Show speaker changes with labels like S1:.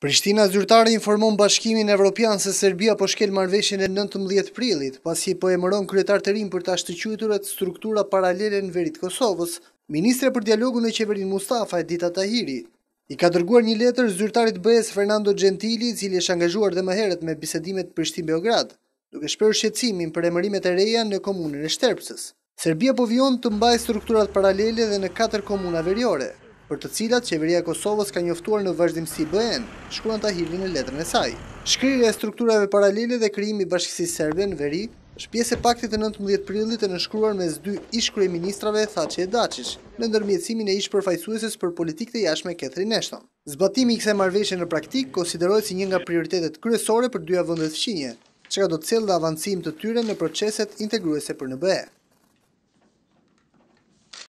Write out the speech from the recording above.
S1: Prishtina zyrtare informon bashkimin Evropian se Serbia po shkel marveshjen e 19 prilit, pasi po emëron kryetar të rinë për të ashtëquiturat struktura paralele në verit Kosovës, Ministre për dialogu në qeverin Mustafa e Dita Tahiri. I ka dërguar një letër zyrtarit bëjes Fernando Gentili, cili e angazhuar dhe më heret me bisedimet Prishtin Beograd, duke shperë shqecimin për emërimet e reja në komunën e shterpsës. Serbia po vion të mbaj strukturat paralele dhe në katër komuna veriore për të cilat qeveria Kosovës ka njoftuar në vazhdimësi BN, shkruan Tahili në letrën e saj. Shkrirja e strukturave paralele dhe krijimi i bashkisë serbe në veri është pjesë e paktit të 19 prillit të nënshkruar mes dy ish kryeministrave Thaçi e Daçish, në ndërmjetësimin e ish përfaqësueses për politikë të jashtme këthri neshton. Zbatimi i kësaj marrëveshje në praktik konsiderohet si një nga prioritetet kryesore për dyja vendet fqinje, çka do të cilë dhe avancim të tyre në proceset integruese për në bëhe.